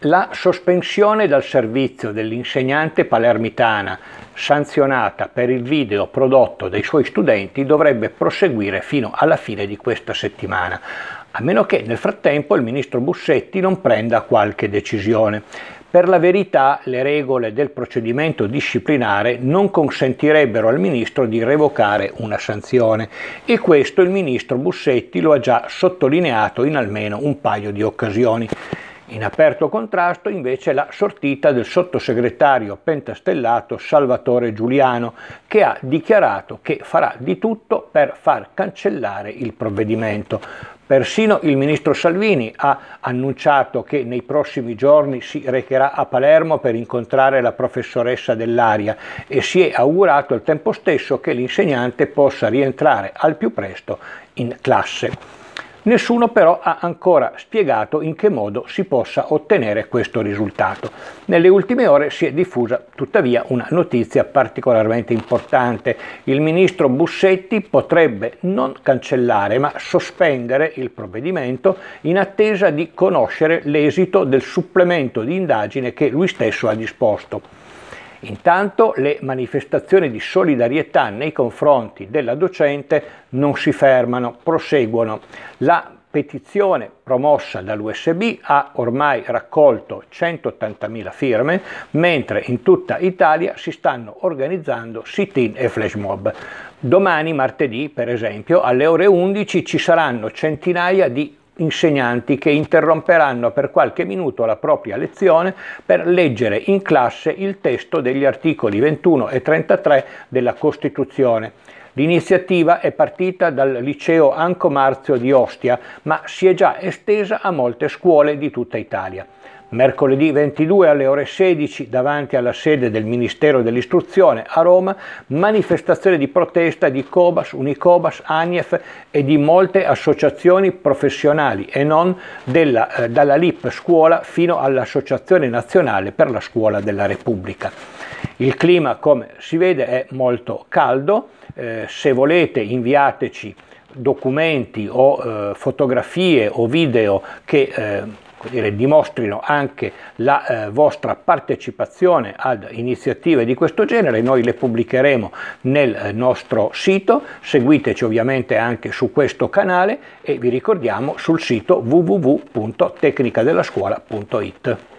La sospensione dal servizio dell'insegnante palermitana, sanzionata per il video prodotto dai suoi studenti, dovrebbe proseguire fino alla fine di questa settimana, a meno che nel frattempo il ministro Bussetti non prenda qualche decisione. Per la verità le regole del procedimento disciplinare non consentirebbero al ministro di revocare una sanzione e questo il ministro Bussetti lo ha già sottolineato in almeno un paio di occasioni. In aperto contrasto invece la sortita del sottosegretario pentastellato Salvatore Giuliano che ha dichiarato che farà di tutto per far cancellare il provvedimento. Persino il ministro Salvini ha annunciato che nei prossimi giorni si recherà a Palermo per incontrare la professoressa dell'aria e si è augurato al tempo stesso che l'insegnante possa rientrare al più presto in classe. Nessuno però ha ancora spiegato in che modo si possa ottenere questo risultato. Nelle ultime ore si è diffusa tuttavia una notizia particolarmente importante. Il ministro Bussetti potrebbe non cancellare ma sospendere il provvedimento in attesa di conoscere l'esito del supplemento di indagine che lui stesso ha disposto. Intanto le manifestazioni di solidarietà nei confronti della docente non si fermano, proseguono. La petizione promossa dall'USB ha ormai raccolto 180.000 firme, mentre in tutta Italia si stanno organizzando sit-in e flash mob. Domani, martedì, per esempio, alle ore 11 ci saranno centinaia di insegnanti che interromperanno per qualche minuto la propria lezione per leggere in classe il testo degli articoli 21 e 33 della Costituzione. L'iniziativa è partita dal liceo Anco Marzio di Ostia, ma si è già estesa a molte scuole di tutta Italia. Mercoledì 22 alle ore 16 davanti alla sede del Ministero dell'Istruzione a Roma manifestazione di protesta di Cobas, Unicobas, ANIEF e di molte associazioni professionali e non della, eh, dalla LIP Scuola fino all'Associazione Nazionale per la Scuola della Repubblica. Il clima come si vede è molto caldo, eh, se volete inviateci documenti o eh, fotografie o video che eh, dire, dimostrino anche la eh, vostra partecipazione ad iniziative di questo genere, noi le pubblicheremo nel eh, nostro sito, seguiteci ovviamente anche su questo canale e vi ricordiamo sul sito www.tecnicadellascuola.it.